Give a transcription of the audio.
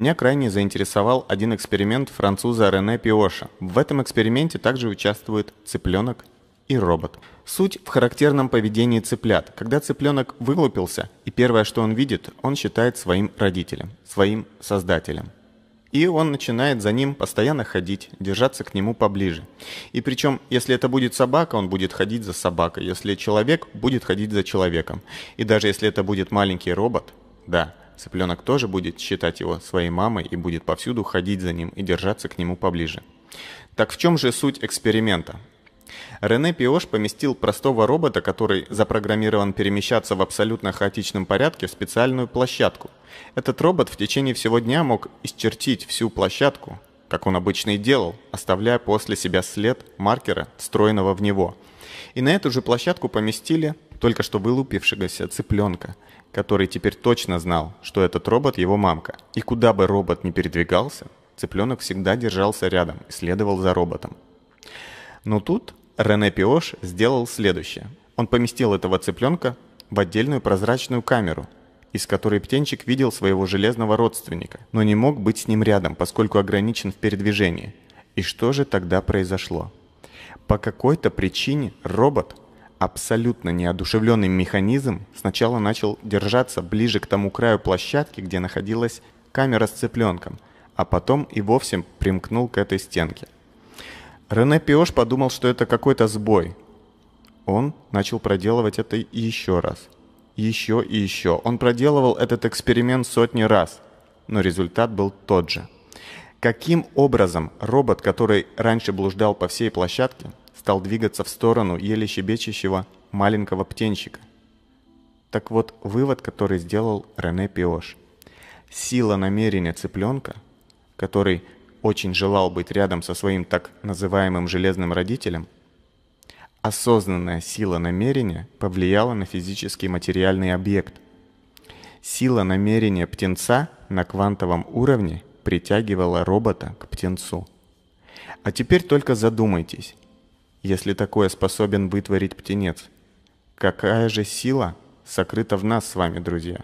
Меня крайне заинтересовал один эксперимент француза Рене Пиоша. В этом эксперименте также участвуют цыпленок и робот. Суть в характерном поведении цыплят. Когда цыпленок вылупился, и первое, что он видит, он считает своим родителем, своим создателем. И он начинает за ним постоянно ходить, держаться к нему поближе. И причем, если это будет собака, он будет ходить за собакой. Если человек, будет ходить за человеком. И даже если это будет маленький робот, да, Цыпленок тоже будет считать его своей мамой и будет повсюду ходить за ним и держаться к нему поближе. Так в чем же суть эксперимента? Рене Пиош поместил простого робота, который запрограммирован перемещаться в абсолютно хаотичном порядке, в специальную площадку. Этот робот в течение всего дня мог исчертить всю площадку, как он обычно и делал, оставляя после себя след маркера, встроенного в него. И на эту же площадку поместили только что вылупившегося цыпленка, который теперь точно знал, что этот робот его мамка. И куда бы робот ни передвигался, цыпленок всегда держался рядом и следовал за роботом. Но тут Рене Пиош сделал следующее. Он поместил этого цыпленка в отдельную прозрачную камеру – из которой птенчик видел своего железного родственника, но не мог быть с ним рядом, поскольку ограничен в передвижении. И что же тогда произошло? По какой-то причине робот, абсолютно неодушевленный механизм, сначала начал держаться ближе к тому краю площадки, где находилась камера с цыпленком, а потом и вовсе примкнул к этой стенке. Рене Пиош подумал, что это какой-то сбой. Он начал проделывать это еще раз – еще и еще. Он проделывал этот эксперимент сотни раз, но результат был тот же. Каким образом робот, который раньше блуждал по всей площадке, стал двигаться в сторону еле щебечащего маленького птенчика? Так вот, вывод, который сделал Рене Пиош. Сила намерения цыпленка, который очень желал быть рядом со своим так называемым железным родителем – Осознанная сила намерения повлияла на физический материальный объект. Сила намерения птенца на квантовом уровне притягивала робота к птенцу. А теперь только задумайтесь, если такое способен вытворить птенец, какая же сила сокрыта в нас с вами, друзья?